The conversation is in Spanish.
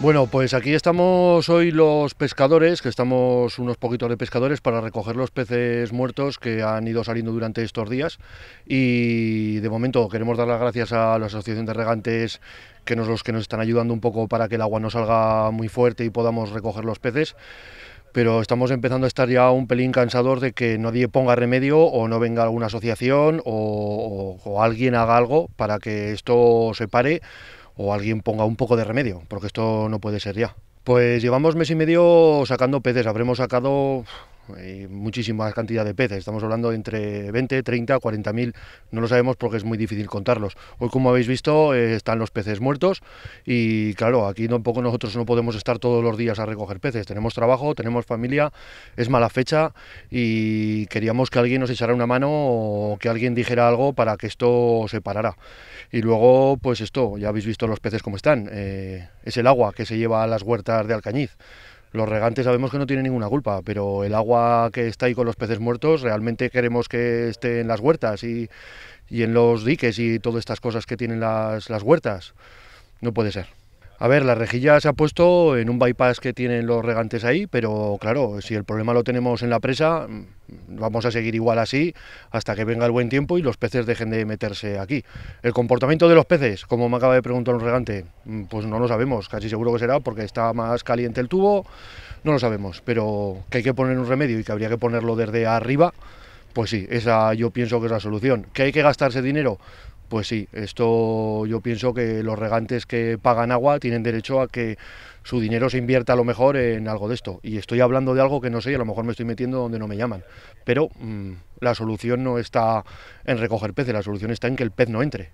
Bueno, pues aquí estamos hoy los pescadores, que estamos unos poquitos de pescadores para recoger los peces muertos que han ido saliendo durante estos días. Y de momento queremos dar las gracias a la Asociación de Regantes, que nos los que nos están ayudando un poco para que el agua no salga muy fuerte y podamos recoger los peces pero estamos empezando a estar ya un pelín cansados de que nadie ponga remedio o no venga alguna asociación o, alguien haga algo para que esto se pare o alguien ponga un poco de remedio, porque esto no puede ser ya. Pues llevamos mes y medio sacando peces, habremos sacado muchísima cantidad de peces. Estamos hablando entre 20, 30, 40 mil. No lo sabemos porque es muy difícil contarlos. Hoy, como habéis visto, eh, están los peces muertos y, claro, aquí tampoco nosotros no podemos estar todos los días a recoger peces. Tenemos trabajo, tenemos familia, es mala fecha y queríamos que alguien nos echara una mano o que alguien dijera algo para que esto se parara. Y luego, pues esto, ya habéis visto los peces como están. Eh, es el agua que se lleva a las huertas de Alcañiz. Los regantes sabemos que no tienen ninguna culpa, pero el agua que está ahí con los peces muertos, realmente queremos que esté en las huertas y, en los diques y todas estas cosas que tienen las huertas. No puede ser. A ver, la rejilla se ha puesto en un bypass que tienen los regantes ahí, pero claro, si el problema lo tenemos en la presa, mm, vamos a seguir igual así hasta que venga el buen tiempo y los peces dejen de meterse aquí. El comportamiento de los peces, como me acaba de preguntar un regante, mm, pues no lo sabemos, casi seguro que será porque está más caliente el tubo, no lo sabemos, pero que hay que poner un remedio y que habría que ponerlo desde arriba. Pues sí, esa yo pienso que es la solución. ¿Que hay que gastarse dinero? Pues sí, esto yo pienso que los regantes que pagan agua tienen derecho a que su dinero se invierta a lo mejor en algo de esto. Y estoy hablando de algo que no sé, a lo mejor me estoy metiendo donde no me llaman. Pero mm, la solución no está en recoger peces, la solución está en que el pez no entre.